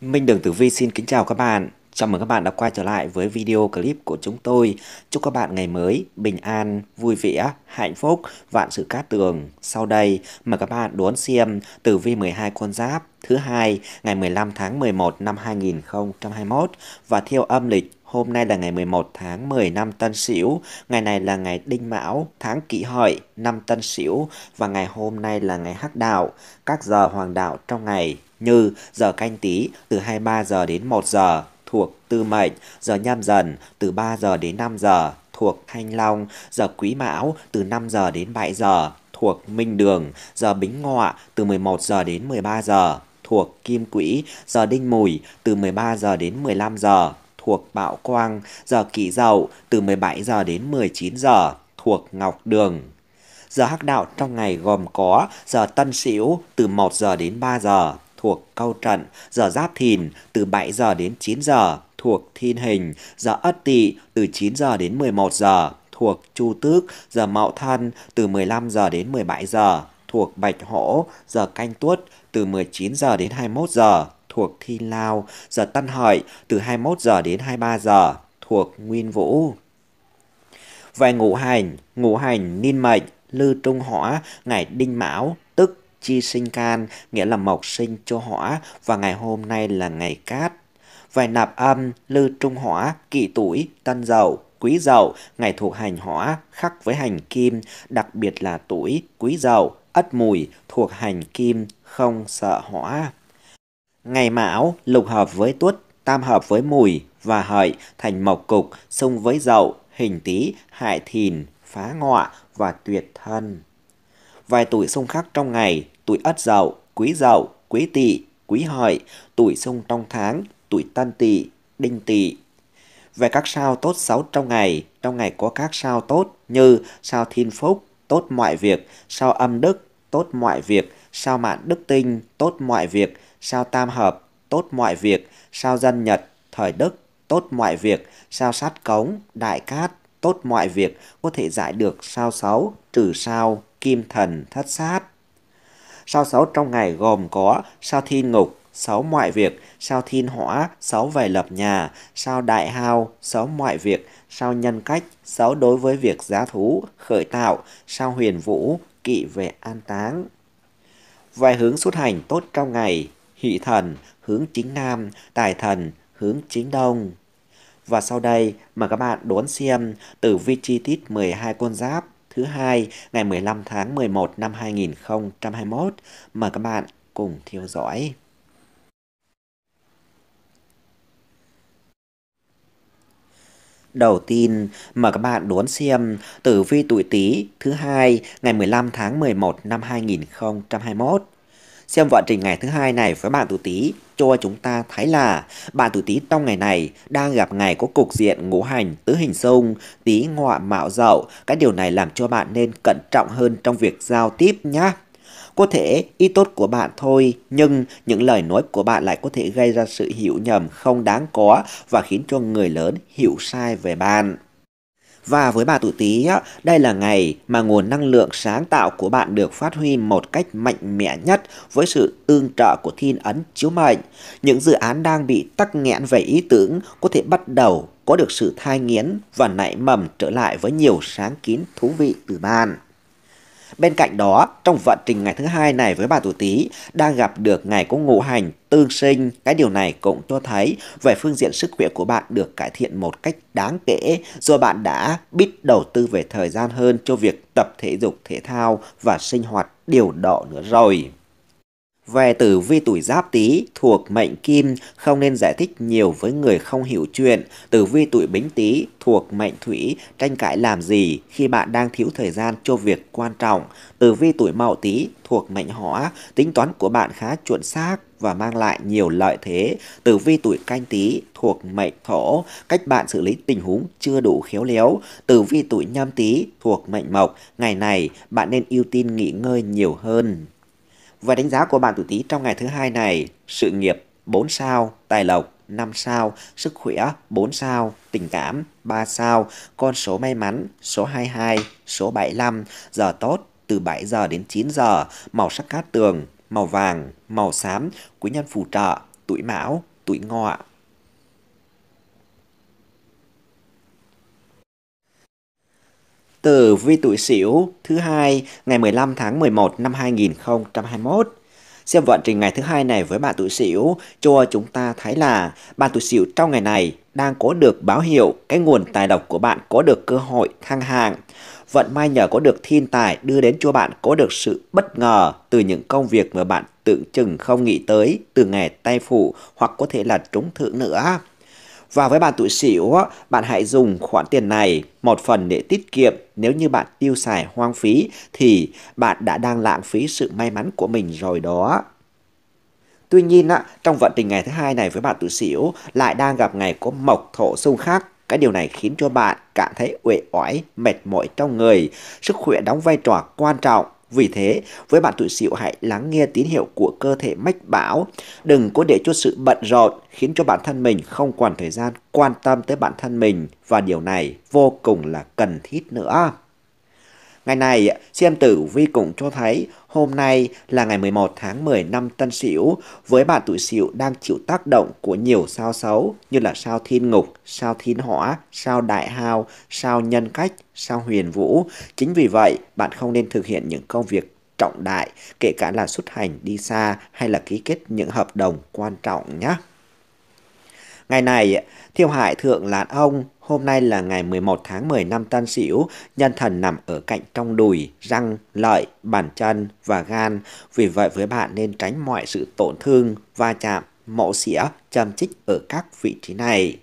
Minh Đường Tử Vi xin kính chào các bạn. Chào mừng các bạn đã quay trở lại với video clip của chúng tôi. Chúc các bạn ngày mới bình an, vui vẻ, hạnh phúc, vạn sự cát tường. Sau đây, mời các bạn đón xem Tử Vi 12 con giáp thứ hai ngày 15 tháng 11 năm 2021 và theo âm lịch Hôm nay là ngày 11 tháng 10 năm Tân Sửu, ngày này là ngày Đinh Mão, tháng Kỷ Hợi, năm Tân Sửu và ngày hôm nay là ngày Hắc Đạo, các giờ hoàng đạo trong ngày như giờ canh tí từ 23 giờ đến 1 giờ thuộc Tư Mệnh, giờ Nhâm Dần từ 3 giờ đến 5 giờ thuộc Thanh Long, giờ Quý Mão từ 5 giờ đến 7 giờ thuộc Minh Đường, giờ Bính Ngọ từ 11 giờ đến 13 giờ thuộc Kim Quỹ, giờ Đinh Mùi từ 13 giờ đến 15 giờ thuộc Bạo Quang, giờ Kỷ Dậu từ 17 giờ đến 19 giờ thuộc Ngọc Đường. Giờ Hắc Đạo trong ngày gồm có giờ Tân Sửu từ 1 giờ đến 3 giờ thuộc Câu Trận, giờ Giáp Thìn từ 7 giờ đến 9 giờ thuộc Thiên Hình, giờ Ất Tỵ từ 9 giờ đến 11 giờ thuộc Chu Tước, giờ Mậu Thân từ 15 giờ đến 17 giờ thuộc Bạch Hổ, giờ Canh Tuất từ 19 giờ đến 21 giờ thuộc Thi Lao, giờ Tân Hợi từ 21 giờ đến 23 giờ thuộc Nguyên Vũ. Về ngũ hành, ngũ hành niên mệnh, lư trung hỏa, ngày đinh mão, tức chi sinh can, nghĩa là mộc sinh cho hỏa và ngày hôm nay là ngày cát. Về nạp âm, lư trung hỏa, kỵ tuổi, tân dậu, quý dậu, ngày thuộc hành hỏa, khắc với hành kim, đặc biệt là tuổi, quý dậu, ất mùi, thuộc hành kim, không sợ hỏa. Ngày Mão lục hợp với Tuất, tam hợp với Mùi và Hợi thành Mộc Cục, xung với Dậu, Hình Tý, Hại Thìn, Phá Ngọ và Tuyệt Thân. Vài tuổi xung khắc trong ngày, tuổi Ất Dậu, Quý Dậu, Quý Tỵ, Quý Hợi, tuổi xung trong tháng, tuổi Tân Tỵ, Đinh Tỵ. Về các sao tốt xấu trong ngày, trong ngày có các sao tốt như sao Thiên Phúc, tốt mọi việc, sao âm đức, tốt mọi việc, sao mạng đức tinh, tốt mọi việc, sao tam hợp, tốt mọi việc, sao dân Nhật, thời Đức, tốt mọi việc, sao sát cống, đại cát, tốt mọi việc, có thể giải được sao sáu, trừ sao, kim thần, thất sát. Sao sáu trong ngày gồm có sao thiên ngục, sáu mọi việc, sao thiên hỏa, sáu về lập nhà, sao đại hao, sáu mọi việc, sao nhân cách, sáu đối với việc giá thú, khởi tạo, sao huyền vũ, kỵ về an táng. Vài hướng xuất hành tốt trong ngày, hỷ thần hướng chính nam, tài thần hướng chính đông. Và sau đây mời các bạn đón xem tử vi chi tiết 12 con giáp thứ hai ngày 15 tháng 11 năm 2021. Mời các bạn cùng theo dõi. Đầu tiên, mời các bạn đón xem tử vi tuổi Tý thứ hai ngày 15 tháng 11 năm 2021 Xem vận trình ngày thứ hai này với bạn tuổi Tý cho chúng ta thấy là bạn tuổi Tý trong ngày này đang gặp ngày có cục diện ngũ hành tứ hình xung, Tý ngọ mạo dậu. Cái điều này làm cho bạn nên cẩn trọng hơn trong việc giao tiếp nhé. Có thể ý tốt của bạn thôi, nhưng những lời nói của bạn lại có thể gây ra sự hiểu nhầm không đáng có và khiến cho người lớn hiểu sai về bạn. Và với bà tuổi Tý, đây là ngày mà nguồn năng lượng sáng tạo của bạn được phát huy một cách mạnh mẽ nhất với sự tương trợ của thiên ấn chiếu mệnh. Những dự án đang bị tắc nghẽn về ý tưởng có thể bắt đầu có được sự thai nghiến và nảy mầm trở lại với nhiều sáng kiến thú vị từ bạn. Bên cạnh đó, trong vận trình ngày thứ hai này với bà tuổi Tý đang gặp được ngày có ngũ hành tương sinh, cái điều này cũng cho thấy về phương diện sức khỏe của bạn được cải thiện một cách đáng kể do bạn đã biết đầu tư về thời gian hơn cho việc tập thể dục thể thao và sinh hoạt điều độ nữa rồi. Về tử vi tuổi giáp tý thuộc mệnh kim không nên giải thích nhiều với người không hiểu chuyện. Tử vi tuổi bính tý thuộc mệnh thủy tranh cãi làm gì khi bạn đang thiếu thời gian cho việc quan trọng. Tử vi tuổi mậu tý thuộc mệnh hỏa tính toán của bạn khá chuẩn xác và mang lại nhiều lợi thế. Tử vi tuổi canh tý thuộc mệnh thổ, cách bạn xử lý tình huống chưa đủ khéo léo. Tử vi tuổi nhâm tý thuộc mệnh mộc, ngày này bạn nên ưu tiên nghỉ ngơi nhiều hơn. Và đánh giá của bạn tuổi Tý trong ngày thứ hai này, sự nghiệp 4 sao, tài lộc 5 sao, sức khỏe 4 sao, tình cảm 3 sao, con số may mắn số 22, số 75, giờ tốt từ 7 giờ đến 9 giờ, màu sắc cát tường, màu vàng, màu xám, quý nhân phù trợ, tuổi mão, tuổi ngọ, tử vi tuổi Sửu thứ hai ngày 15 tháng 11 năm 2021. Xem vận trình ngày thứ hai này với bạn tuổi Sửu cho chúng ta thấy là bạn tuổi Sửu trong ngày này đang có được báo hiệu cái nguồn tài lộc của bạn có được cơ hội thăng hạng. Vận may nhờ có được thiên tài đưa đến cho bạn có được sự bất ngờ từ những công việc mà bạn tưởng chừng không nghĩ tới từ nghề tay phụ hoặc có thể là trúng thưởng nữa. Và với bạn tuổi sửu, bạn hãy dùng khoản tiền này một phần để tiết kiệm. Nếu như bạn tiêu xài hoang phí thì bạn đã đang lãng phí sự may mắn của mình rồi đó. Tuy nhiên, trong vận trình ngày thứ hai này với bạn tuổi sửu lại đang gặp ngày có mộc thổ xung khắc cái điều này khiến cho bạn cảm thấy uể oải, mệt mỏi trong người. Sức khỏe đóng vai trò quan trọng vì thế, với bạn tuổi xỉu hãy lắng nghe tín hiệu của cơ thể mách bảo, đừng có để cho sự bận rộn khiến cho bản thân mình không còn thời gian quan tâm tới bản thân mình và điều này vô cùng là cần thiết nữa. Ngày này, xem tử vi cũng cho thấy Hôm nay là ngày 11 tháng 10 năm Tân Sửu, với bạn tuổi Sửu đang chịu tác động của nhiều sao xấu như là sao Thiên Ngục, sao Thiên Hỏa, sao Đại Hào, sao Nhân Cách, sao Huyền Vũ. Chính vì vậy, bạn không nên thực hiện những công việc trọng đại, kể cả là xuất hành đi xa hay là ký kết những hợp đồng quan trọng nhé. Ngày này, thiêu hại thượng lán ông, hôm nay là ngày 11 tháng 10 năm Tân Sửu, nhân thần nằm ở cạnh trong đùi, răng, lợi, bàn chân và gan. Vì vậy với bạn nên tránh mọi sự tổn thương, va chạm, mổ xỉa, châm chích ở các vị trí này.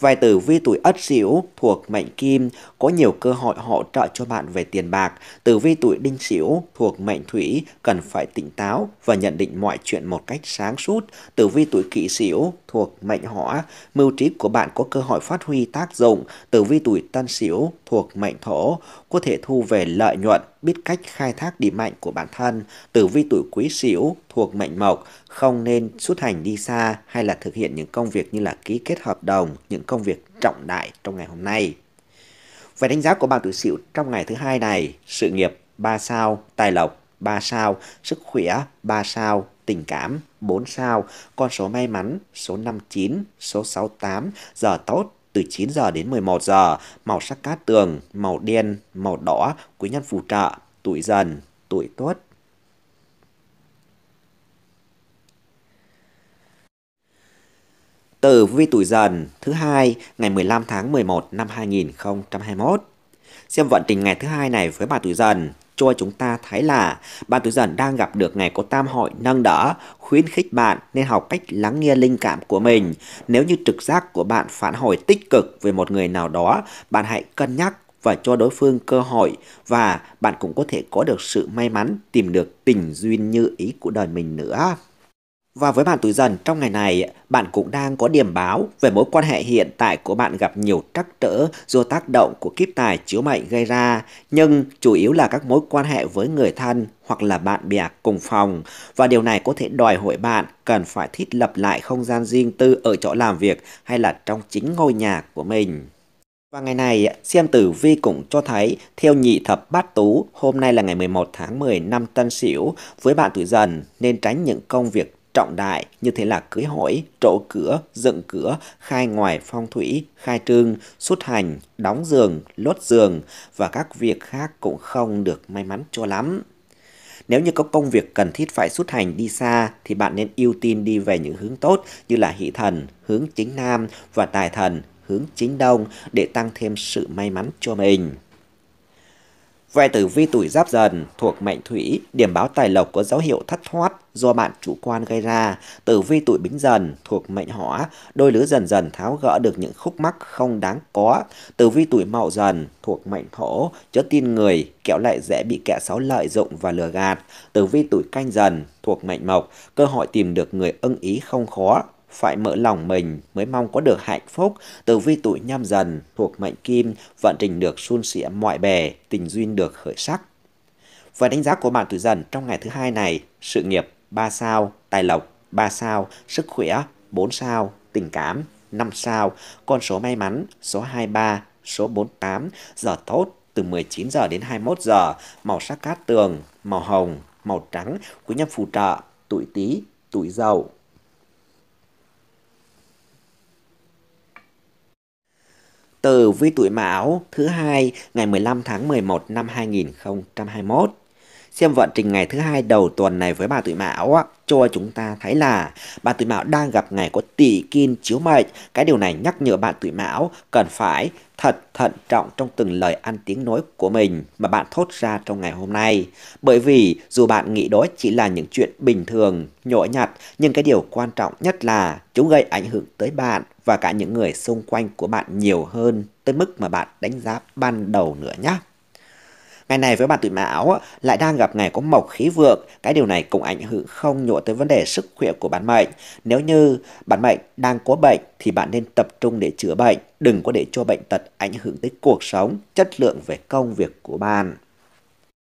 Vài tử vi tuổi Ất Sửu thuộc mệnh Kim có nhiều cơ hội hỗ trợ cho bạn về tiền bạc. Tử vi tuổi Đinh Sửu thuộc mệnh Thủy cần phải tỉnh táo và nhận định mọi chuyện một cách sáng suốt. Tử vi tuổi Kỷ Sửu thuộc mệnh hỏa, mưu trí của bạn có cơ hội phát huy tác dụng, tử vi tuổi tân sửu thuộc mệnh thổ, có thể thu về lợi nhuận, biết cách khai thác điểm mạnh của bản thân, tử vi tuổi quý sửu thuộc mệnh mộc, không nên xuất hành đi xa hay là thực hiện những công việc như là ký kết hợp đồng, những công việc trọng đại trong ngày hôm nay. Về đánh giá của bạn tuổi sửu trong ngày thứ hai này, sự nghiệp 3 sao, tài lộc 3 sao, sức khỏe 3 sao, tình cảm 4 sao, con số may mắn số 59, số 68, giờ tốt từ 9 giờ đến 11 giờ, màu sắc cát tường, màu đen, màu đỏ, quý nhân phù trợ, tuổi dần, tuổi tuất. từ vi tuổi dần thứ hai ngày 15 tháng 11 năm 2021. Xem vận tình ngày thứ hai này với bà tuổi dần, cho chúng ta thấy là bạn tuổi dần đang gặp được ngày có tam hội nâng đỡ, khuyến khích bạn nên học cách lắng nghe linh cảm của mình. Nếu như trực giác của bạn phản hồi tích cực về một người nào đó, bạn hãy cân nhắc và cho đối phương cơ hội và bạn cũng có thể có được sự may mắn tìm được tình duyên như ý của đời mình nữa. Và với bạn tuổi dần trong ngày này, bạn cũng đang có điểm báo về mối quan hệ hiện tại của bạn gặp nhiều trắc trở do tác động của kiếp tài chiếu mệnh gây ra, nhưng chủ yếu là các mối quan hệ với người thân hoặc là bạn bè cùng phòng. Và điều này có thể đòi hỏi bạn cần phải thiết lập lại không gian riêng tư ở chỗ làm việc hay là trong chính ngôi nhà của mình. Và ngày này, xem tử vi cũng cho thấy theo nhị thập bát tú, hôm nay là ngày 11 tháng 10 năm Tân Sửu, với bạn tuổi dần nên tránh những công việc trọng đại như thế là cưới hỏi, trổ cửa, dựng cửa, khai ngoài phong thủy, khai trương, xuất hành, đóng giường, lót giường và các việc khác cũng không được may mắn cho lắm. Nếu như có công việc cần thiết phải xuất hành đi xa thì bạn nên ưu tiên đi về những hướng tốt như là hỷ thần, hướng chính nam và tài thần, hướng chính đông để tăng thêm sự may mắn cho mình. Ve tử vi tuổi giáp dần thuộc mệnh thủy, điểm báo tài lộc có dấu hiệu thất thoát do bạn chủ quan gây ra. Tử vi tuổi bính dần thuộc mệnh hỏa, đôi lứa dần dần tháo gỡ được những khúc mắc không đáng có. Tử vi tuổi mậu dần thuộc mệnh thổ, chớ tin người, kẹo lại dễ bị kẻ xấu lợi dụng và lừa gạt. Tử vi tuổi canh dần thuộc mệnh mộc, cơ hội tìm được người ưng ý không khó, phải mở lòng mình mới mong có được hạnh phúc. Tử vi tuổi nhâm dần thuộc mệnh kim, vận trình được suôn sẻ mọi bề, tình duyên được khởi sắc. Và đánh giá của bạn tuổi dần trong ngày thứ hai này, sự nghiệp 3 sao, tài lộc 3 sao, sức khỏe 4 sao, tình cảm 5 sao, con số may mắn số 23, số 48, giờ tốt từ 19 giờ đến 21 giờ, màu sắc cát tường, màu hồng, màu trắng, quý nhân phù trợ, tuổi Tý, tuổi Dậu. từ vi tuổi Mão thứ hai ngày 15 tháng 11 năm 2021 xem vận trình ngày thứ hai đầu tuần này với bà tuổi mão á, cho chúng ta thấy là bà tuổi mão đang gặp ngày có tỷ kim chiếu mệnh. Cái điều này nhắc nhở bạn tuổi mão cần phải thật thận trọng trong từng lời ăn tiếng nói của mình mà bạn thốt ra trong ngày hôm nay. Bởi vì dù bạn nghĩ đó chỉ là những chuyện bình thường, nhỏ nhặt, nhưng cái điều quan trọng nhất là chúng gây ảnh hưởng tới bạn và cả những người xung quanh của bạn nhiều hơn tới mức mà bạn đánh giá ban đầu nữa nhé. Ngày này với bạn tuổi mão lại đang gặp ngày có mộc khí vượng, cái điều này cũng ảnh hưởng không nhỏ tới vấn đề sức khỏe của bạn mệnh. Nếu như bạn mệnh đang có bệnh thì bạn nên tập trung để chữa bệnh, đừng có để cho bệnh tật ảnh hưởng tới cuộc sống, chất lượng về công việc của bạn.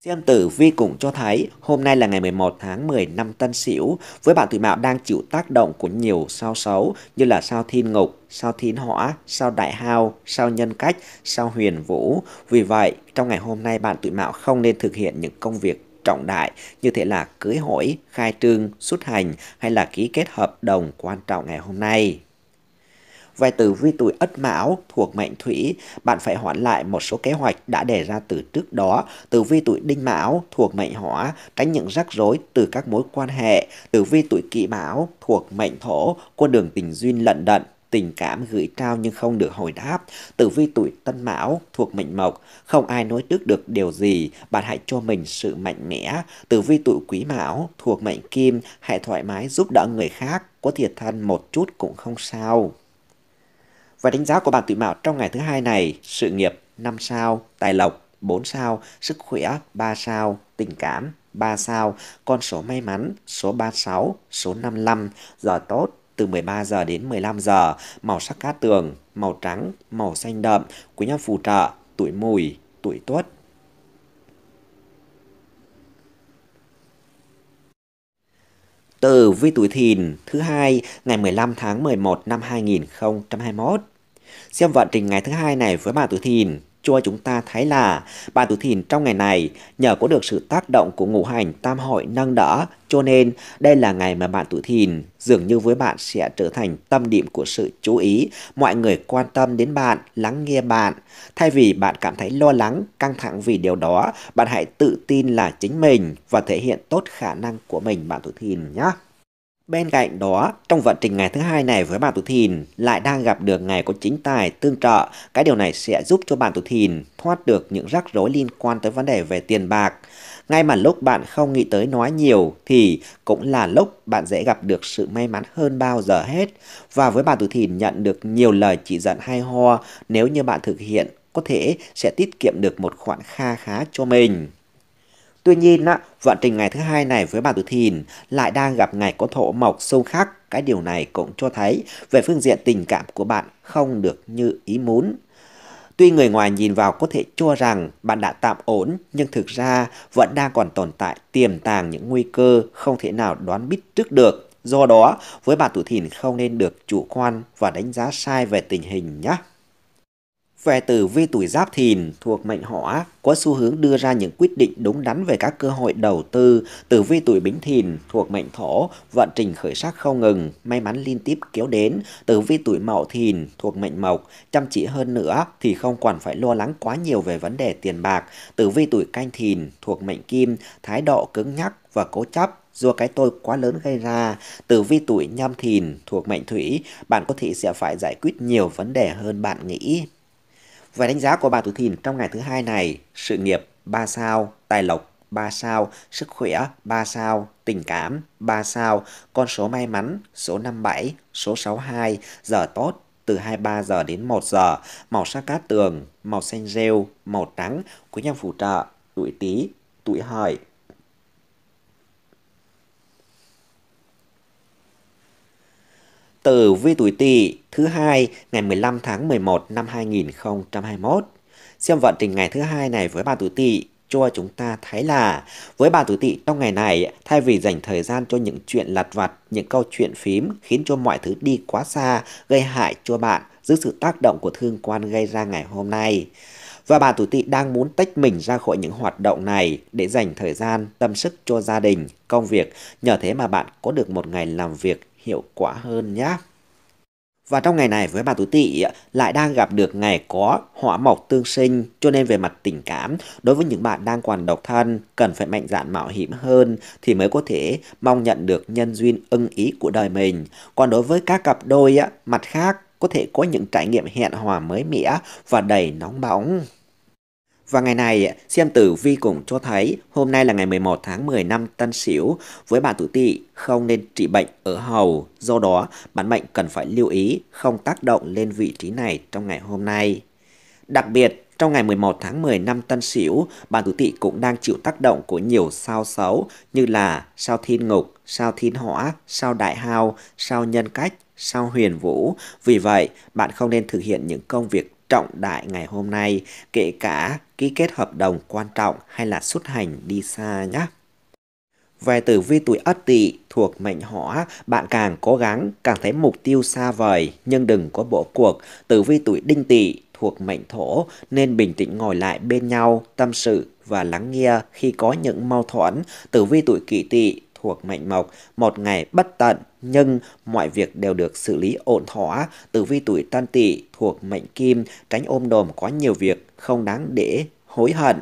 Xem Tử Vi cũng cho thấy hôm nay là ngày 11 tháng 10 năm Tân Sửu với bạn tuổi Mão đang chịu tác động của nhiều sao xấu như là sao Thiên Ngục, sao Thiên Hỏa, sao Đại Hao, sao Nhân Cách, sao Huyền Vũ. Vì vậy, trong ngày hôm nay bạn tuổi Mão không nên thực hiện những công việc trọng đại như thế là cưới hỏi, khai trương, xuất hành hay là ký kết hợp đồng quan trọng ngày hôm nay. Về từ vi tuổi ất mão thuộc mệnh thủy, bạn phải hoãn lại một số kế hoạch đã đề ra từ trước đó. Tử vi tuổi đinh mão thuộc mệnh hỏa, tránh những rắc rối từ các mối quan hệ. Tử vi tuổi kỷ mão thuộc mệnh thổ, con đường tình duyên lận đận, tình cảm gửi trao nhưng không được hồi đáp. Tử vi tuổi tân mão thuộc mệnh mộc, không ai nói trước được điều gì, bạn hãy cho mình sự mạnh mẽ. Tử vi tuổi quý mão thuộc mệnh kim, hãy thoải mái giúp đỡ người khác, có thiệt thân một chút cũng không sao. Và đánh giá của bạn tuổi mão trong ngày thứ hai này, sự nghiệp 5 sao, tài lộc 4 sao, sức khỏe 3 sao, tình cảm 3 sao, con số may mắn số 36, số 55, giờ tốt từ 13 giờ đến 15 giờ, màu sắc cát tường, màu trắng, màu xanh đậm, quý nhân phù trợ, tuổi mùi, tuổi tuất. từ vi tuổi thìn thứ hai ngày 15 tháng 11 năm 2021. Xem vận trình ngày thứ hai này với bạn tuổi Thìn, cho chúng ta thấy là bạn tuổi Thìn trong ngày này nhờ có được sự tác động của ngũ hành tam hội nâng đỡ cho nên đây là ngày mà bạn tuổi Thìn dường như với bạn sẽ trở thành tâm điểm của sự chú ý, mọi người quan tâm đến bạn, lắng nghe bạn. Thay vì bạn cảm thấy lo lắng, căng thẳng vì điều đó, bạn hãy tự tin là chính mình và thể hiện tốt khả năng của mình bạn tuổi Thìn nhé. Bên cạnh đó, trong vận trình ngày thứ hai này với bạn tụ thìn lại đang gặp được ngày có chính tài tương trợ, cái điều này sẽ giúp cho bạn tụ thìn thoát được những rắc rối liên quan tới vấn đề về tiền bạc. Ngay mà lúc bạn không nghĩ tới nói nhiều thì cũng là lúc bạn dễ gặp được sự may mắn hơn bao giờ hết. Và với bạn tụ thìn nhận được nhiều lời chỉ dẫn hay ho nếu như bạn thực hiện có thể sẽ tiết kiệm được một khoản kha khá cho mình. Tuy nhiên, vận trình ngày thứ hai này với bàn tuổi thìn lại đang gặp ngày có thổ mộc xung khắc. Cái điều này cũng cho thấy về phương diện tình cảm của bạn không được như ý muốn. Tuy người ngoài nhìn vào có thể cho rằng bạn đã tạm ổn, nhưng thực ra vẫn đang còn tồn tại tiềm tàng những nguy cơ không thể nào đoán biết trước được. Do đó, với bạn tuổi thìn không nên được chủ quan và đánh giá sai về tình hình nhé. Về tử vi tuổi Giáp Thìn thuộc mệnh Hỏa có xu hướng đưa ra những quyết định đúng đắn về các cơ hội đầu tư. Tử vi tuổi Bính Thìn thuộc mệnh Thổ, vận trình khởi sắc không ngừng, may mắn liên tiếp kéo đến. Tử vi tuổi Mậu Thìn thuộc mệnh Mộc, chăm chỉ hơn nữa thì không còn phải lo lắng quá nhiều về vấn đề tiền bạc. Tử vi tuổi Canh Thìn thuộc mệnh Kim, thái độ cứng nhắc và cố chấp do cái tôi quá lớn gây ra. Tử vi tuổi nhâm thìn thuộc mệnh thủy, bạn có thể sẽ phải giải quyết nhiều vấn đề hơn bạn nghĩ về đánh giá của bà tuổi Thìn trong ngày thứ hai này, sự nghiệp 3 sao, tài lộc 3 sao, sức khỏe 3 sao, tình cảm 3 sao, con số may mắn số 57, số 62, giờ tốt từ 23 giờ đến 1 giờ, màu sắc cát tường, màu xanh rêu, màu trắng, quý nhân phù trợ, tuổi tí, tuổi hợi, tử vi tuổi Tỵ thứ hai ngày 15 tháng 11 năm 2021. Xem vận trình ngày thứ hai này với bà tuổi Tỵ cho chúng ta thấy là với bà tuổi Tỵ trong ngày này thay vì dành thời gian cho những chuyện lặt vặt, những câu chuyện phím khiến cho mọi thứ đi quá xa gây hại cho bạn dưới sự tác động của thương quan gây ra ngày hôm nay và bà tuổi tỵ đang muốn tách mình ra khỏi những hoạt động này để dành thời gian tâm sức cho gia đình công việc nhờ thế mà bạn có được một ngày làm việc hiệu quả hơn nhé. Và trong ngày này với bà tuổi tỵ lại đang gặp được ngày có hỏa mộc tương sinh cho nên về mặt tình cảm đối với những bạn đang còn độc thân cần phải mạnh dạn mạo hiểm hơn thì mới có thể mong nhận được nhân duyên ưng ý của đời mình. Còn đối với các cặp đôi mặt khác có thể có những trải nghiệm hẹn hòa mới mẻ và đầy nóng bỏng. Và ngày này, xem tử vi cũng cho thấy hôm nay là ngày 11 tháng 10 năm Tân Sửu với bạn tuổi tỵ không nên trị bệnh ở hầu, do đó bản mệnh cần phải lưu ý không tác động lên vị trí này trong ngày hôm nay. Đặc biệt, trong ngày 11 tháng 10 năm Tân Sửu, bạn tuổi tỵ cũng đang chịu tác động của nhiều sao xấu như là sao thiên ngục, sao thiên hỏa, sao đại Hào, sao nhân cách, sao huyền vũ. Vì vậy, bạn không nên thực hiện những công việc trọng đại ngày hôm nay, kể cả ký kết hợp đồng quan trọng hay là xuất hành đi xa nhé. Về tử vi tuổi Ất Tỵ thuộc mệnh Hỏa, bạn càng cố gắng càng thấy mục tiêu xa vời nhưng đừng có bỏ cuộc. Tử vi tuổi Đinh Tỵ thuộc mệnh Thổ nên bình tĩnh ngồi lại bên nhau, tâm sự và lắng nghe khi có những mâu thuẫn. Tử vi tuổi Kỷ Tỵ thuộc mệnh Mộc, một ngày bất tận nhưng mọi việc đều được xử lý ổn thỏa, tử vi tuổi tân tỵ thuộc mệnh kim, tránh ôm đồm quá nhiều việc không đáng để hối hận.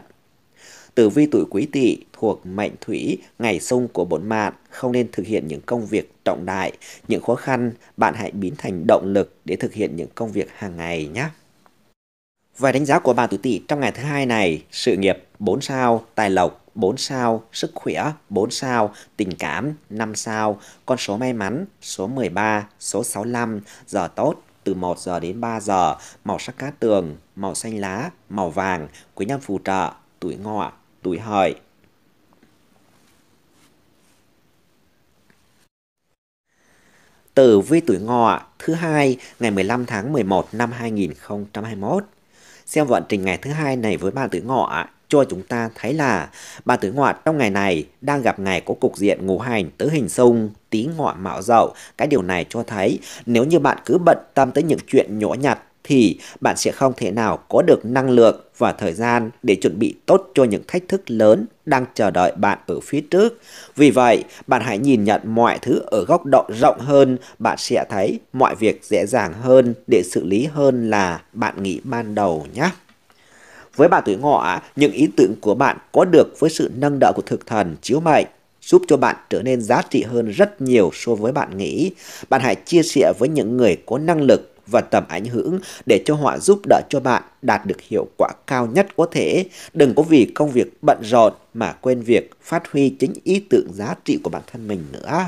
Tử vi tuổi quý tỵ thuộc mệnh thủy, ngày sung của bổn mạng, không nên thực hiện những công việc trọng đại, những khó khăn, bạn hãy biến thành động lực để thực hiện những công việc hàng ngày nhé. Vài đánh giá của bạn tuổi tỵ trong ngày thứ hai này, sự nghiệp 4 sao, tài lộc 4 sao, sức khỏe 4 sao, tình cảm 5 sao, con số may mắn số 13, số 65, giờ tốt từ 1 giờ đến 3 giờ, màu sắc cá tường, màu xanh lá, màu vàng, quý nhân phù trợ, tuổi ngọ, tuổi hợi. Tử vi tuổi ngọ thứ hai ngày 15 tháng 11 năm 2021. Xem vận trình ngày thứ hai này với bạn tuổi ngọ cho chúng ta thấy là bà tử ngọ trong ngày này đang gặp ngày có cục diện ngũ hành tứ hình xung tí ngọ mạo dậu. Cái điều này cho thấy nếu như bạn cứ bận tâm tới những chuyện nhỏ nhặt thì bạn sẽ không thể nào có được năng lượng và thời gian để chuẩn bị tốt cho những thách thức lớn đang chờ đợi bạn ở phía trước. Vì vậy, bạn hãy nhìn nhận mọi thứ ở góc độ rộng hơn, bạn sẽ thấy mọi việc dễ dàng hơn để xử lý hơn là bạn nghĩ ban đầu nhé. Với bà tuổi ngọ, những ý tưởng của bạn có được với sự nâng đỡ của thực thần chiếu mệnh giúp cho bạn trở nên giá trị hơn rất nhiều so với bạn nghĩ. Bạn hãy chia sẻ với những người có năng lực và tầm ảnh hưởng để cho họ giúp đỡ cho bạn đạt được hiệu quả cao nhất có thể. Đừng có vì công việc bận rộn mà quên việc phát huy chính ý tưởng giá trị của bản thân mình nữa.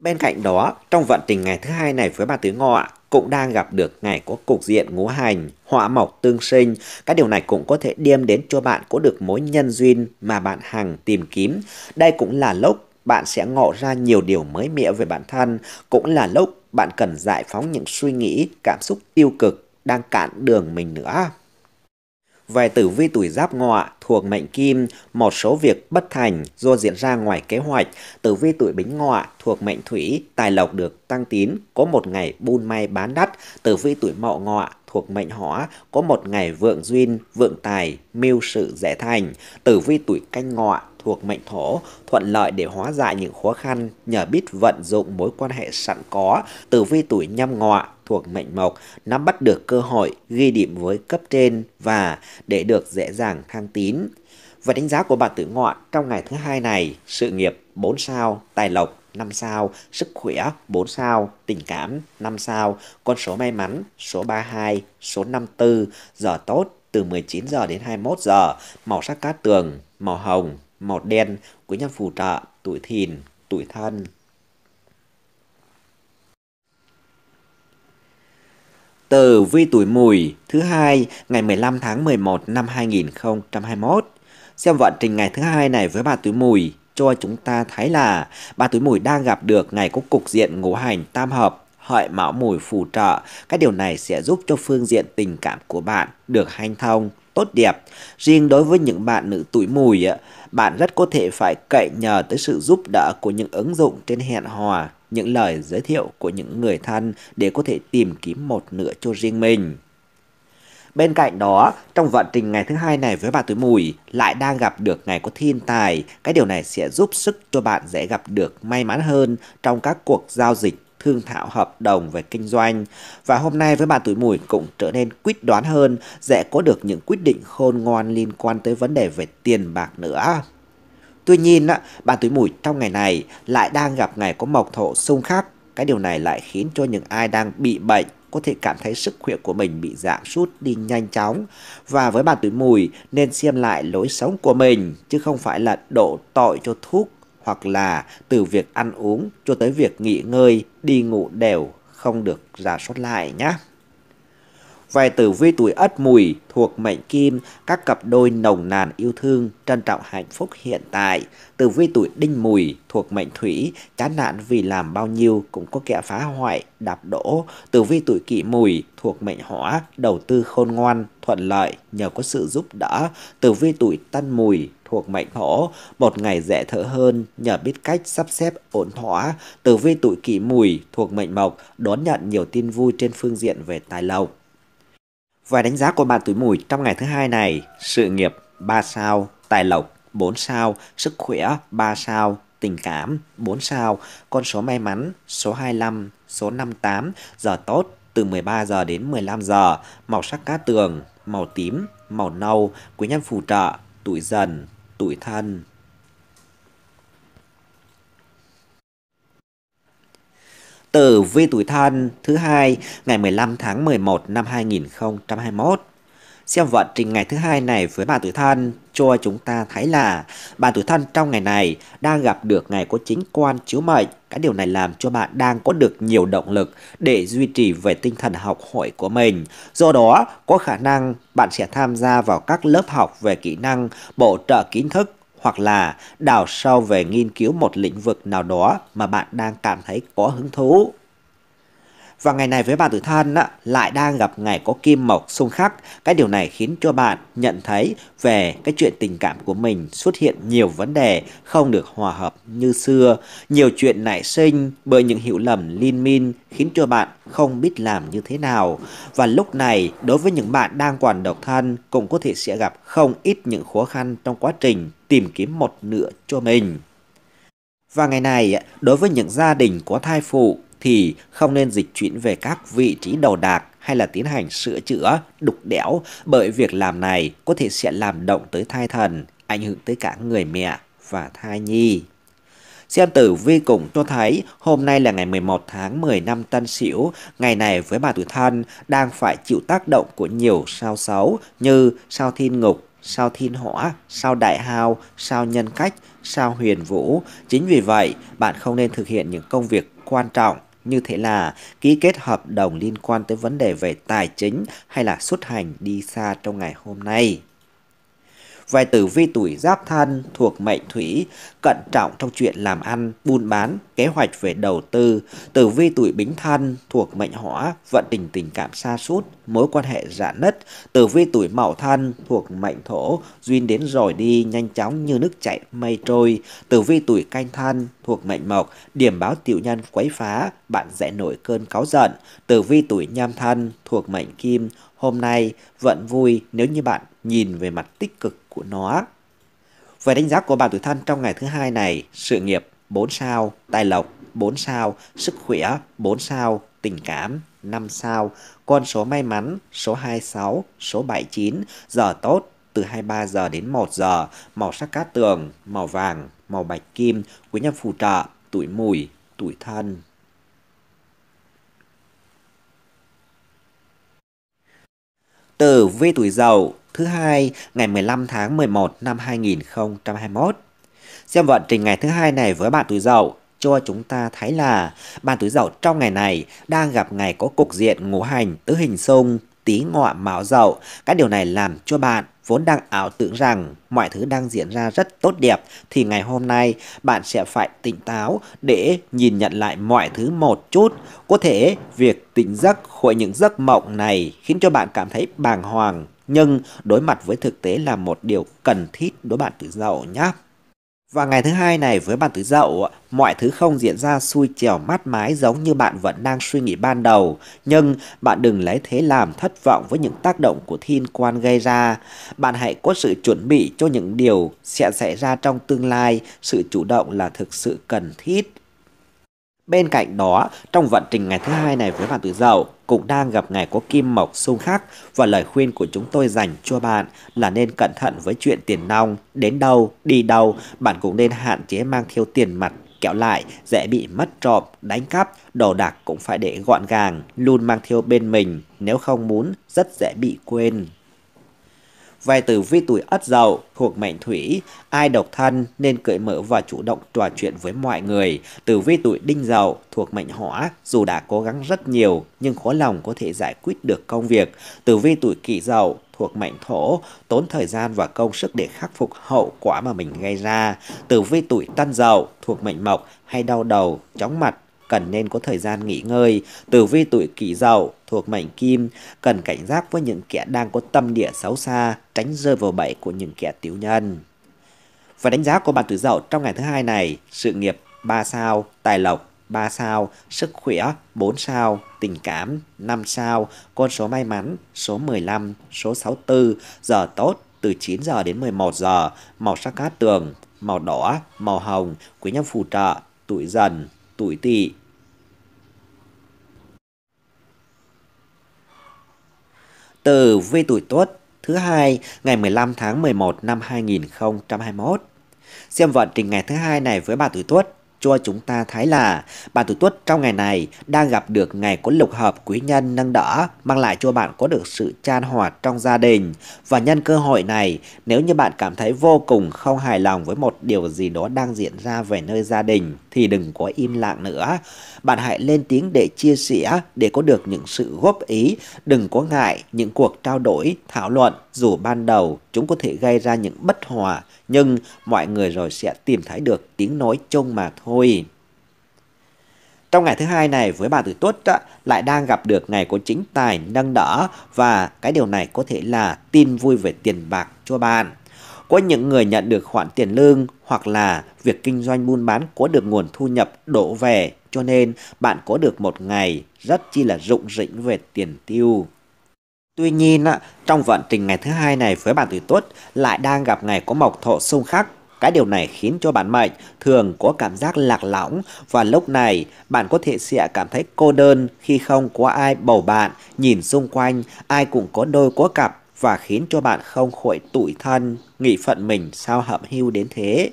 Bên cạnh đó, trong vận tình ngày thứ hai này với ba tứ ngọ cũng đang gặp được ngày có cục diện ngũ hành, họa mộc tương sinh. các điều này cũng có thể đem đến cho bạn có được mối nhân duyên mà bạn hằng tìm kiếm. Đây cũng là lúc bạn sẽ ngộ ra nhiều điều mới mẻ về bản thân, cũng là lúc bạn cần giải phóng những suy nghĩ, cảm xúc tiêu cực đang cản đường mình nữa về tử vi tuổi giáp ngọ thuộc mệnh kim, một số việc bất thành do diễn ra ngoài kế hoạch. Tử vi tuổi bính ngọ thuộc mệnh thủy, tài lộc được tăng tín, có một ngày buôn may bán đắt. Tử vi tuổi mậu ngọ thuộc mệnh hỏa, có một ngày vượng duyên, vượng tài, mưu sự dễ thành. Tử vi tuổi canh ngọ thuộc mệnh thổ, thuận lợi để hóa giải những khó khăn nhờ biết vận dụng mối quan hệ sẵn có, tử vi tuổi nhâm ngọ thuộc mệnh mộc, nắm bắt được cơ hội, ghi điểm với cấp trên và để được dễ dàng thăng tín. Và đánh giá của bạn tử ngọ trong ngày thứ hai này, sự nghiệp 4 sao, tài lộc 5 sao, sức khỏe 4 sao, tình cảm 5 sao, con số may mắn số 32, số 54, giờ tốt từ 19 giờ đến 21 giờ, màu sắc cát tường màu hồng màu đen của nhân phù trợ tuổi thìn, tuổi thân. từ vi tuổi mùi thứ hai ngày 15 tháng 11 năm 2021. Xem vận trình ngày thứ hai này với bà tuổi mùi cho chúng ta thấy là bà tuổi mùi đang gặp được ngày có cục diện ngũ hành tam hợp hợi mão mùi phù trợ. các điều này sẽ giúp cho phương diện tình cảm của bạn được hanh thông, tốt đẹp. Riêng đối với những bạn nữ tuổi mùi, bạn rất có thể phải cậy nhờ tới sự giúp đỡ của những ứng dụng trên hẹn hò, những lời giới thiệu của những người thân để có thể tìm kiếm một nửa cho riêng mình. Bên cạnh đó, trong vận trình ngày thứ hai này với bạn tuổi mùi lại đang gặp được ngày có thiên tài. Cái điều này sẽ giúp sức cho bạn dễ gặp được may mắn hơn trong các cuộc giao dịch thương thảo hợp đồng về kinh doanh. Và hôm nay với bạn tuổi mùi cũng trở nên quyết đoán hơn, dễ có được những quyết định khôn ngoan liên quan tới vấn đề về tiền bạc nữa. Tuy nhiên, bạn tuổi mùi trong ngày này lại đang gặp ngày có mộc thổ xung khắc. Cái điều này lại khiến cho những ai đang bị bệnh có thể cảm thấy sức khỏe của mình bị giảm sút đi nhanh chóng và với bạn tuổi mùi nên xem lại lối sống của mình chứ không phải là đổ tội cho thuốc hoặc là từ việc ăn uống cho tới việc nghỉ ngơi, đi ngủ đều không được giả soát lại nhé. Vài tử vi tuổi ất mùi thuộc mệnh kim, các cặp đôi nồng nàn yêu thương, trân trọng hạnh phúc hiện tại. Tử vi tuổi đinh mùi thuộc mệnh thủy, chán nạn vì làm bao nhiêu cũng có kẻ phá hoại, đạp đổ. Tử vi tuổi kỷ mùi thuộc mệnh hỏa, đầu tư khôn ngoan, thuận lợi nhờ có sự giúp đỡ. Tử vi tuổi tân mùi thuộc mệnh hổ, một ngày dễ thở hơn nhờ biết cách sắp xếp ổn thỏa. Tử vi tuổi kỷ mùi thuộc mệnh mộc đón nhận nhiều tin vui trên phương diện về tài lộc. Vài đánh giá của bạn tuổi mùi trong ngày thứ hai này, sự nghiệp 3 sao, tài lộc 4 sao, sức khỏe 3 sao, tình cảm 4 sao, con số may mắn số 25, số 58, giờ tốt từ 13 giờ đến 15 giờ, màu sắc cá tường, màu tím, màu nâu, quý nhân phù trợ, tuổi dần, tuổi thân. Tử vi tuổi thân thứ hai ngày 15 tháng 11 năm 2021 xem vận trình ngày thứ hai này với bạn tuổi thân cho chúng ta thấy là bạn tuổi thân trong ngày này đang gặp được ngày có chính quan chiếu mệnh. Cái điều này làm cho bạn đang có được nhiều động lực để duy trì về tinh thần học hỏi của mình. Do đó, có khả năng bạn sẽ tham gia vào các lớp học về kỹ năng, bổ trợ kiến thức hoặc là đào sâu về nghiên cứu một lĩnh vực nào đó mà bạn đang cảm thấy có hứng thú. Và ngày này với bạn tuổi thân á, lại đang gặp ngày có kim mộc xung khắc. Cái điều này khiến cho bạn nhận thấy về cái chuyện tình cảm của mình xuất hiện nhiều vấn đề không được hòa hợp như xưa. Nhiều chuyện nảy sinh bởi những hiểu lầm liên min khiến cho bạn không biết làm như thế nào. Và lúc này đối với những bạn đang còn độc thân cũng có thể sẽ gặp không ít những khó khăn trong quá trình tìm kiếm một nửa cho mình. Và ngày này, đối với những gia đình có thai phụ, thì không nên dịch chuyển về các vị trí đầu đạc hay là tiến hành sửa chữa, đục đẽo bởi việc làm này có thể sẽ làm động tới thai thần, ảnh hưởng tới cả người mẹ và thai nhi. Xem tử vi cũng cho thấy hôm nay là ngày 11 tháng 10 năm Tân Sửu, ngày này với bà tuổi thân đang phải chịu tác động của nhiều sao xấu như sao thiên ngục, sao thiên hỏa, sao đại hao, sao nhân cách, sao huyền vũ. Chính vì vậy, bạn không nên thực hiện những công việc quan trọng như thế là ký kết hợp đồng liên quan tới vấn đề về tài chính hay là xuất hành đi xa trong ngày hôm nay vài tử vi tuổi giáp thân thuộc mệnh thủy, cẩn trọng trong chuyện làm ăn, buôn bán, kế hoạch về đầu tư. Tử vi tuổi bính thân thuộc mệnh hỏa, vận tình tình cảm xa sút mối quan hệ giãn dạ nứt. Tử vi tuổi mậu thân thuộc mệnh thổ, duyên đến rồi đi nhanh chóng như nước chảy mây trôi. Tử vi tuổi canh thân thuộc mệnh mộc, điểm báo tiểu nhân quấy phá, bạn dễ nổi cơn cáu giận. Tử vi tuổi nhâm thân thuộc mệnh kim, hôm nay vận vui nếu như bạn nhìn về mặt tích cực của nó. Về đánh giá của bạn tuổi thân trong ngày thứ hai này, sự nghiệp 4 sao, tài lộc 4 sao, sức khỏe 4 sao, tình cảm 5 sao, con số may mắn số 26, số 79, giờ tốt từ 23 giờ đến 1 giờ, màu sắc cát tường, màu vàng, màu bạch kim, quý nhân phù trợ, tuổi mùi, tuổi thân. từ vi tuổi giàu thứ hai ngày 15 tháng 11 năm 2021. Xem vận trình ngày thứ hai này với bạn tuổi Dậu cho chúng ta thấy là bạn tuổi Dậu trong ngày này đang gặp ngày có cục diện ngũ hành tứ hình xung tí ngọ mão dậu các điều này làm cho bạn vốn đang ảo tưởng rằng mọi thứ đang diễn ra rất tốt đẹp thì ngày hôm nay bạn sẽ phải tỉnh táo để nhìn nhận lại mọi thứ một chút có thể việc tỉnh giấc khỏi những giấc mộng này khiến cho bạn cảm thấy bàng hoàng nhưng đối mặt với thực tế là một điều cần thiết đối bạn tử dậu nhé. Và ngày thứ hai này với bạn tứ dậu, mọi thứ không diễn ra xui chèo mát mái giống như bạn vẫn đang suy nghĩ ban đầu, nhưng bạn đừng lấy thế làm thất vọng với những tác động của thiên quan gây ra. Bạn hãy có sự chuẩn bị cho những điều sẽ xảy ra trong tương lai, sự chủ động là thực sự cần thiết. Bên cạnh đó, trong vận trình ngày thứ hai này với bạn tự dậu cũng đang gặp ngày có kim mộc xung khắc và lời khuyên của chúng tôi dành cho bạn là nên cẩn thận với chuyện tiền nong, đến đâu, đi đâu, bạn cũng nên hạn chế mang theo tiền mặt kẹo lại dễ bị mất trộm, đánh cắp, đồ đạc cũng phải để gọn gàng, luôn mang theo bên mình, nếu không muốn rất dễ bị quên vai từ vi tuổi ất dậu thuộc mệnh thủy, ai độc thân nên cởi mở và chủ động trò chuyện với mọi người. Từ vi tuổi đinh dậu thuộc mệnh hỏa, dù đã cố gắng rất nhiều nhưng khó lòng có thể giải quyết được công việc. Từ vi tuổi kỷ dậu thuộc mệnh thổ, tốn thời gian và công sức để khắc phục hậu quả mà mình gây ra. Từ vi tuổi tân dậu thuộc mệnh mộc hay đau đầu, chóng mặt, cần nên có thời gian nghỉ ngơi. Tử vi tuổi kỷ dậu thuộc mệnh kim, cần cảnh giác với những kẻ đang có tâm địa xấu xa, tránh rơi vào bẫy của những kẻ tiểu nhân. Và đánh giá của bạn tử dậu trong ngày thứ hai này, sự nghiệp 3 sao, tài lộc 3 sao, sức khỏe 4 sao, tình cảm 5 sao, con số may mắn số 15, số 64, giờ tốt từ 9 giờ đến 11 giờ, màu sắc cát tường, màu đỏ, màu hồng, quý nhân phù trợ, tuổi dần tuổi Tỵ. Tử vi tuổi Tuất thứ hai ngày 15 tháng 11 năm 2021. Xem vận trình ngày thứ hai này với bà tuổi Tuất cho chúng ta thấy là bạn tuổi tuất trong ngày này đang gặp được ngày có lục hợp quý nhân nâng đỡ mang lại cho bạn có được sự chan hòa trong gia đình và nhân cơ hội này nếu như bạn cảm thấy vô cùng không hài lòng với một điều gì đó đang diễn ra về nơi gia đình thì đừng có im lặng nữa bạn hãy lên tiếng để chia sẻ để có được những sự góp ý đừng có ngại những cuộc trao đổi thảo luận dù ban đầu Chúng có thể gây ra những bất hòa, nhưng mọi người rồi sẽ tìm thấy được tiếng nói chung mà thôi. Trong ngày thứ hai này với bà Tử Tuất lại đang gặp được ngày của chính tài nâng đỡ và cái điều này có thể là tin vui về tiền bạc cho bạn. Có những người nhận được khoản tiền lương hoặc là việc kinh doanh buôn bán có được nguồn thu nhập đổ về cho nên bạn có được một ngày rất chi là rụng rỉnh về tiền tiêu. Tuy nhiên, trong vận trình ngày thứ hai này với bạn tuổi tuất lại đang gặp ngày có mộc thọ xung khắc. Cái điều này khiến cho bạn mệnh thường có cảm giác lạc lõng và lúc này bạn có thể sẽ cảm thấy cô đơn khi không có ai bầu bạn, nhìn xung quanh ai cũng có đôi có cặp và khiến cho bạn không khỏi tủi thân, nghĩ phận mình sao hậm hưu đến thế.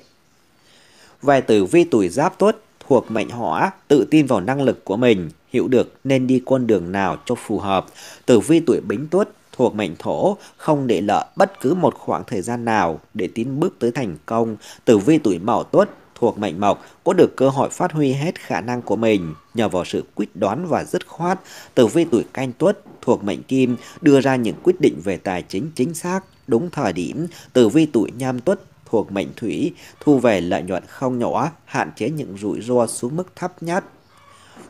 Về tử vi tuổi giáp tuất thuộc mệnh hỏa, tự tin vào năng lực của mình, hiểu được nên đi con đường nào cho phù hợp. Tử vi tuổi Bính Tuất thuộc mệnh thổ, không để lỡ bất cứ một khoảng thời gian nào để tiến bước tới thành công. Tử vi tuổi Mậu Tuất thuộc mệnh mộc có được cơ hội phát huy hết khả năng của mình nhờ vào sự quyết đoán và dứt khoát. Tử vi tuổi canh tuất thuộc mệnh kim đưa ra những quyết định về tài chính chính xác, đúng thời điểm. Tử vi tuổi nhâm tuất thuộc mệnh thủy thu về lợi nhuận không nhỏ, hạn chế những rủi ro xuống mức thấp nhất.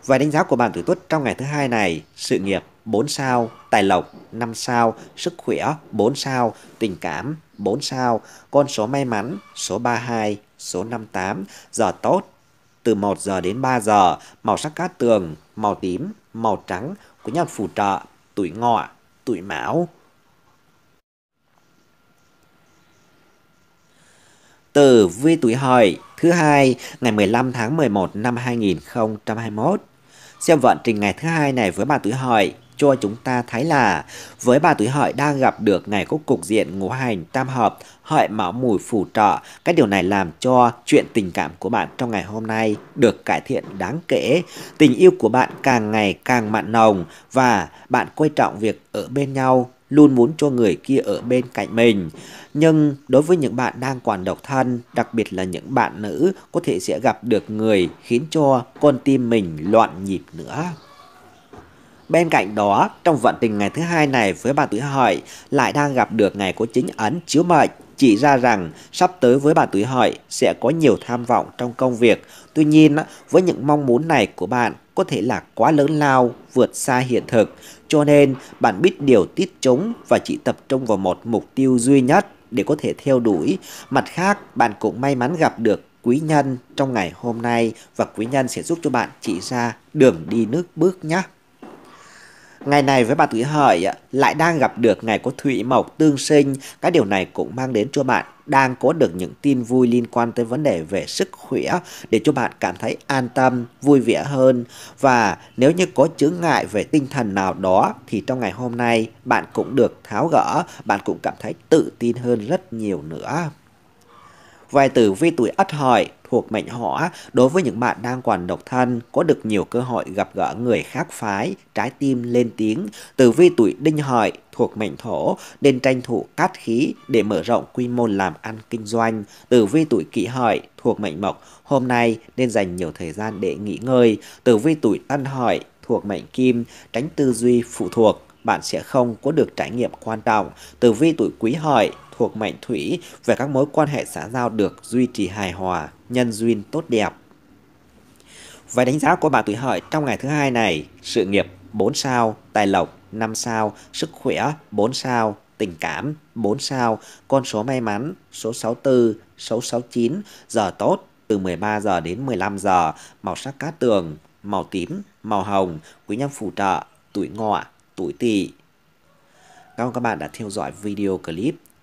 Vài đánh giá của bạn tuổi tuất trong ngày thứ hai này, sự nghiệp 4 sao, tài lộc 5 sao, sức khỏe 4 sao, tình cảm 4 sao, con số may mắn số 32, số 58, giờ tốt từ 1 giờ đến 3 giờ, màu sắc cát tường, màu tím, màu trắng của nhân phù trợ, tuổi ngọ, tuổi mão. từ vi tuổi hợi thứ hai ngày 15 tháng 11 năm 2021. Xem vận trình ngày thứ hai này với bà tuổi hợi cho chúng ta thấy là với bà tuổi hợi đang gặp được ngày có cục diện ngũ hành tam hợp hợi mão mùi phù trợ cái điều này làm cho chuyện tình cảm của bạn trong ngày hôm nay được cải thiện đáng kể tình yêu của bạn càng ngày càng mặn nồng và bạn coi trọng việc ở bên nhau luôn muốn cho người kia ở bên cạnh mình. Nhưng đối với những bạn đang còn độc thân, đặc biệt là những bạn nữ có thể sẽ gặp được người khiến cho con tim mình loạn nhịp nữa. Bên cạnh đó, trong vận tình ngày thứ hai này với bà tuổi hợi lại đang gặp được ngày có chính ấn chiếu mệnh chỉ ra rằng sắp tới với bà tuổi hợi sẽ có nhiều tham vọng trong công việc. Tuy nhiên, với những mong muốn này của bạn có thể là quá lớn lao, vượt xa hiện thực. Cho nên, bạn biết điều tiết chúng và chỉ tập trung vào một mục tiêu duy nhất để có thể theo đuổi. Mặt khác, bạn cũng may mắn gặp được quý nhân trong ngày hôm nay và quý nhân sẽ giúp cho bạn chỉ ra đường đi nước bước nhé. Ngày này với bà tuổi Hợi lại đang gặp được ngày của Thủy Mộc tương sinh, các điều này cũng mang đến cho bạn đang có được những tin vui liên quan tới vấn đề về sức khỏe để cho bạn cảm thấy an tâm, vui vẻ hơn và nếu như có chướng ngại về tinh thần nào đó thì trong ngày hôm nay bạn cũng được tháo gỡ, bạn cũng cảm thấy tự tin hơn rất nhiều nữa. Vài tử vi tuổi ất hợi thuộc mệnh hỏa đối với những bạn đang còn độc thân có được nhiều cơ hội gặp gỡ người khác phái, trái tim lên tiếng. Tử vi tuổi đinh hợi thuộc mệnh thổ nên tranh thủ cát khí để mở rộng quy mô làm ăn kinh doanh. Tử vi tuổi kỷ hợi thuộc mệnh mộc hôm nay nên dành nhiều thời gian để nghỉ ngơi. Tử vi tuổi tân hợi thuộc mệnh kim tránh tư duy phụ thuộc bạn sẽ không có được trải nghiệm quan trọng. Tử vi tuổi quý hợi thuộc mệnh thủy về các mối quan hệ xã giao được duy trì hài hòa, nhân duyên tốt đẹp. Về đánh giá của bạn tuổi hợi trong ngày thứ hai này, sự nghiệp 4 sao, tài lộc 5 sao, sức khỏe 4 sao, tình cảm 4 sao, con số may mắn số 64, số 69, giờ tốt từ 13 giờ đến 15 giờ, màu sắc cát tường, màu tím, màu hồng, quý nhân phù trợ, tuổi ngọ, tuổi tỵ. Cảm ơn các bạn đã theo dõi video clip.